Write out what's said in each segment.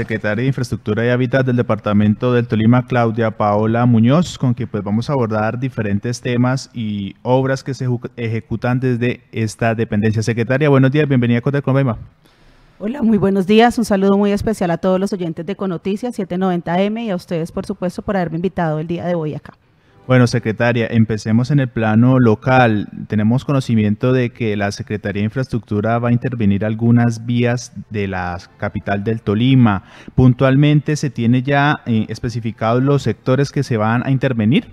Secretaria de Infraestructura y Hábitat del Departamento del Tolima, Claudia Paola Muñoz, con quien pues vamos a abordar diferentes temas y obras que se ejecutan desde esta dependencia. Secretaria, buenos días, bienvenida a Cotel Hola, muy buenos días. Un saludo muy especial a todos los oyentes de Conoticias 790M y a ustedes, por supuesto, por haberme invitado el día de hoy acá. Bueno, secretaria, empecemos en el plano local. Tenemos conocimiento de que la Secretaría de Infraestructura va a intervenir algunas vías de la capital del Tolima. ¿Puntualmente se tiene ya eh, especificados los sectores que se van a intervenir?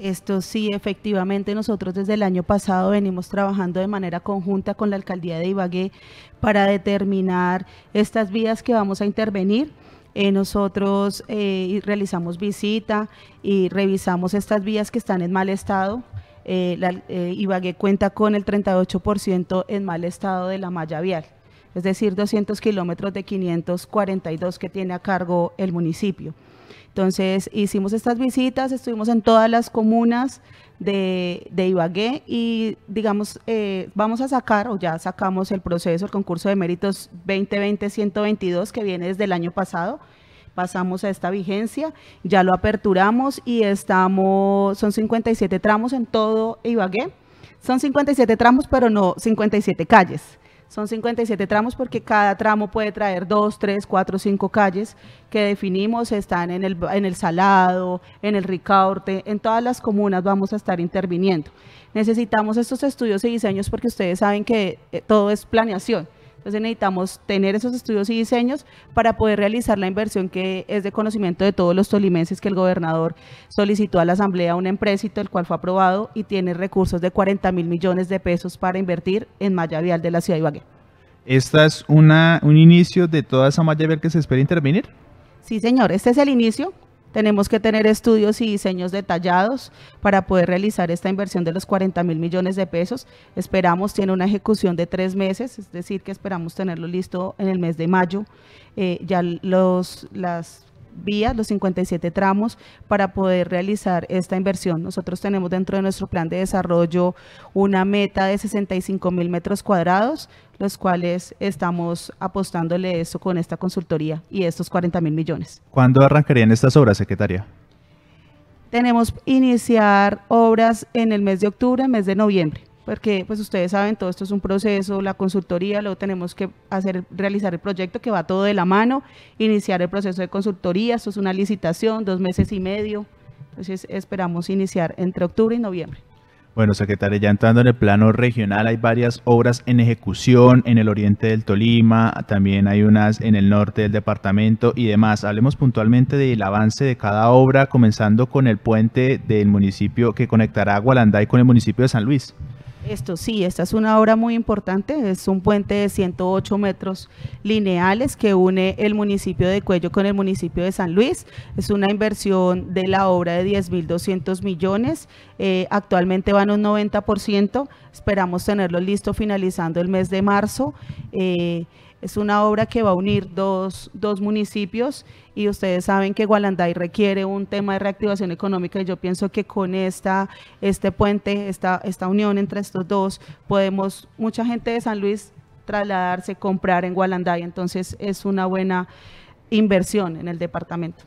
Esto sí, efectivamente, nosotros desde el año pasado venimos trabajando de manera conjunta con la alcaldía de Ibagué para determinar estas vías que vamos a intervenir. Eh, nosotros eh, realizamos visita y revisamos estas vías que están en mal estado. Eh, Ibagué cuenta con el 38% en mal estado de la malla vial, es decir, 200 kilómetros de 542 que tiene a cargo el municipio. Entonces hicimos estas visitas, estuvimos en todas las comunas de, Ibagué y digamos, eh, vamos a sacar o ya sacamos el proceso, el concurso de méritos 2020-122 que viene desde el año pasado. Pasamos a esta vigencia, ya lo aperturamos y estamos, son 57 tramos en todo Ibagué. Son 57 tramos, pero no 57 calles. Son 57 tramos porque cada tramo puede traer dos, tres, cuatro, cinco calles que definimos, están en el, en el Salado, en el Ricaurte, en todas las comunas vamos a estar interviniendo. Necesitamos estos estudios y diseños porque ustedes saben que eh, todo es planeación. Entonces necesitamos tener esos estudios y diseños para poder realizar la inversión que es de conocimiento de todos los tolimenses que el gobernador solicitó a la Asamblea un empréstito, el cual fue aprobado y tiene recursos de 40 mil millones de pesos para invertir en malla vial de la ciudad de Ibagué. ¿Esta es una, un inicio de toda esa malla vial que se espera intervenir? Sí, señor, este es el inicio. Tenemos que tener estudios y diseños detallados para poder realizar esta inversión de los 40 mil millones de pesos. Esperamos, tiene una ejecución de tres meses, es decir, que esperamos tenerlo listo en el mes de mayo. Eh, ya los, las vías, los 57 tramos, para poder realizar esta inversión. Nosotros tenemos dentro de nuestro plan de desarrollo una meta de 65 mil metros cuadrados, los cuales estamos apostándole eso con esta consultoría y estos 40 mil millones. ¿Cuándo arrancarían estas obras, secretaria? Tenemos iniciar obras en el mes de octubre, mes de noviembre porque pues ustedes saben, todo esto es un proceso, la consultoría, luego tenemos que hacer, realizar el proyecto que va todo de la mano, iniciar el proceso de consultoría, esto es una licitación, dos meses y medio, entonces esperamos iniciar entre octubre y noviembre. Bueno, secretaria, ya entrando en el plano regional, hay varias obras en ejecución en el oriente del Tolima, también hay unas en el norte del departamento y demás. Hablemos puntualmente del avance de cada obra, comenzando con el puente del municipio que conectará a Gualanday con el municipio de San Luis esto sí, esta es una obra muy importante, es un puente de 108 metros lineales que une el municipio de Cuello con el municipio de San Luis. Es una inversión de la obra de 10.200 millones, eh, actualmente van un 90%, esperamos tenerlo listo finalizando el mes de marzo. Eh, es una obra que va a unir dos, dos municipios y ustedes saben que Gualanday requiere un tema de reactivación económica y yo pienso que con esta, este puente, esta, esta unión entre estos dos, podemos, mucha gente de San Luis trasladarse, comprar en Gualanday. Entonces es una buena inversión en el departamento.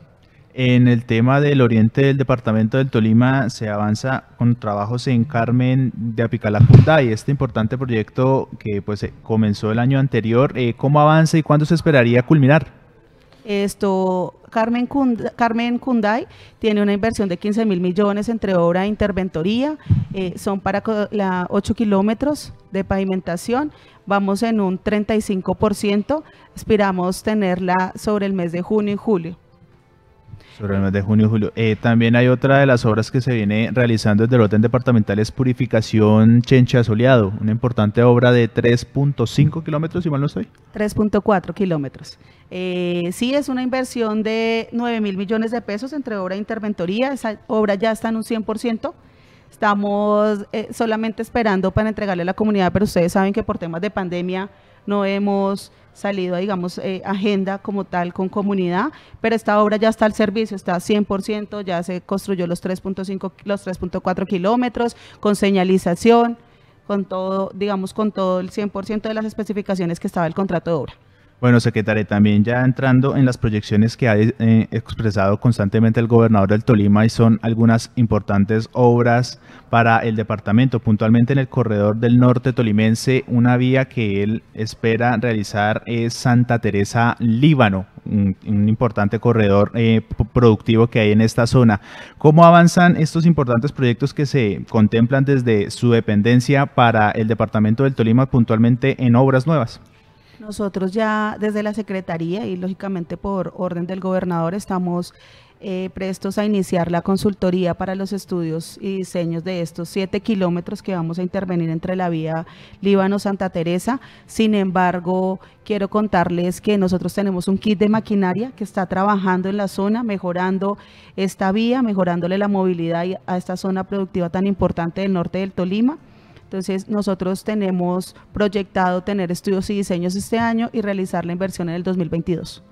En el tema del oriente del departamento del Tolima se avanza con trabajos en Carmen de Apicala, y este importante proyecto que pues eh, comenzó el año anterior. Eh, ¿Cómo avanza y cuándo se esperaría culminar? Esto, Carmen, Carmen Kunday tiene una inversión de 15 mil millones entre obra e interventoría. Eh, son para la 8 kilómetros de pavimentación. Vamos en un 35%. aspiramos tenerla sobre el mes de junio y julio. Sobre el mes de junio y julio. Eh, también hay otra de las obras que se viene realizando desde el orden Departamental es Purificación Chencha Soleado, una importante obra de 3.5 kilómetros, si mal no estoy. 3.4 kilómetros. Eh, sí, es una inversión de 9 mil millones de pesos entre obra e interventoría. Esa obra ya está en un 100%. Estamos eh, solamente esperando para entregarle a la comunidad, pero ustedes saben que por temas de pandemia no hemos salido digamos, eh, agenda como tal con comunidad, pero esta obra ya está al servicio, está 100%, ya se construyó los 3.5, los 3.4 kilómetros, con señalización, con todo, digamos, con todo el 100% de las especificaciones que estaba el contrato de obra. Bueno, secretaria, también ya entrando en las proyecciones que ha eh, expresado constantemente el gobernador del Tolima y son algunas importantes obras para el departamento, puntualmente en el corredor del norte tolimense, una vía que él espera realizar es Santa Teresa Líbano, un, importante corredor eh, productivo que hay en esta zona. ¿Cómo avanzan estos importantes proyectos que se contemplan desde su dependencia para el departamento del Tolima, puntualmente en obras nuevas? Nosotros ya desde la Secretaría y lógicamente por orden del gobernador estamos eh, prestos a iniciar la consultoría para los estudios y diseños de estos siete kilómetros que vamos a intervenir entre la vía Líbano-Santa Teresa. Sin embargo, quiero contarles que nosotros tenemos un kit de maquinaria que está trabajando en la zona, mejorando esta vía, mejorándole la movilidad a esta zona productiva tan importante del norte del Tolima. Entonces, nosotros tenemos proyectado tener estudios y diseños este año y realizar la inversión en el 2022.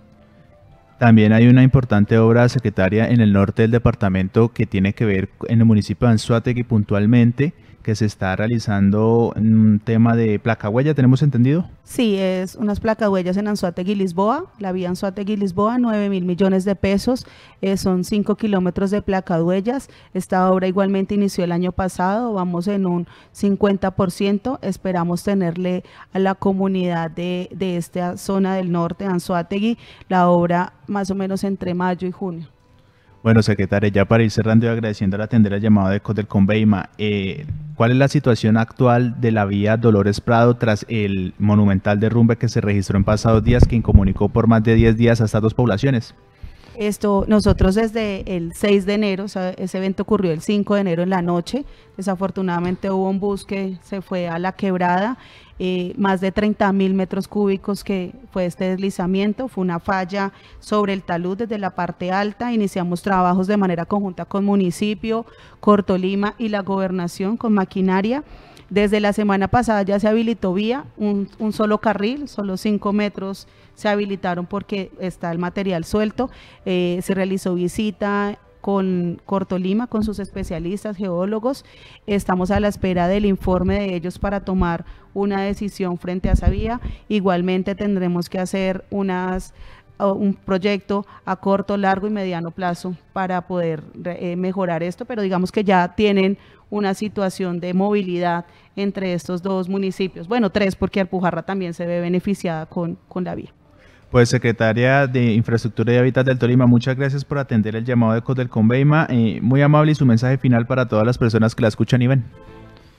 También hay una importante obra secretaria en el norte del departamento que tiene que ver en el municipio de Anzuategui puntualmente que se está realizando en un tema de placa huella, ¿tenemos entendido? Sí, es unas placa huellas en Anzuategui, Lisboa, la vía Anzuategui, Lisboa, 9 mil millones de pesos, eh, son 5 kilómetros de placa huellas. Esta obra igualmente inició el año pasado, vamos en un 50%, esperamos tenerle a la comunidad de, esta zona del norte, Anzuategui, la obra más o menos entre mayo y junio. Bueno, secretaria, ya para ir cerrando y agradeciendo al atender la llamada de Codelconveima, eh, ¿Cuál es la situación actual de la vía Dolores Prado tras el monumental derrumbe que se registró en pasados días que incomunicó por más de 10 días a estas dos poblaciones? Esto, nosotros desde el 6 de enero, ese evento ocurrió el 5 de enero en la noche, desafortunadamente hubo un bus que se fue a la quebrada, eh, más de 30 mil metros cúbicos que fue este deslizamiento, fue una falla sobre el talud desde la parte alta, iniciamos trabajos de manera conjunta con municipio, Cortolima y la gobernación con maquinaria. Desde la semana pasada ya se habilitó vía, un, solo carril, solo cinco metros se habilitaron porque está el material suelto. Eh, se realizó visita con Cortolima, con sus especialistas, geólogos. Estamos a la espera del informe de ellos para tomar una decisión frente a esa vía. Igualmente tendremos que hacer unas un proyecto a corto, largo y mediano plazo para poder eh, mejorar esto, pero digamos que ya tienen una situación de movilidad entre estos dos municipios. Bueno, tres, porque Alpujarra también se ve beneficiada con, la vía. Pues secretaria de Infraestructura y Hábitat del Tolima, muchas gracias por atender el llamado de Ecos del Conveima. Eh, muy amable y su mensaje final para todas las personas que la escuchan y ven.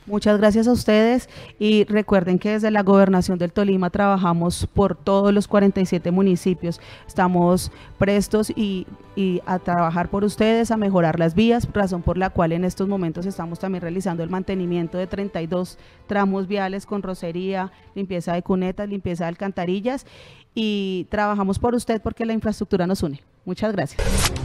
Muchas gracias a ustedes y recuerden que desde la gobernación del Tolima trabajamos por todos los 47 municipios. Estamos prestos y, a trabajar por ustedes, a mejorar las vías, razón por la cual en estos momentos estamos también realizando el mantenimiento de 32 tramos viales con rocería, limpieza de cunetas, limpieza de alcantarillas y trabajamos por usted porque la infraestructura nos une. Muchas gracias.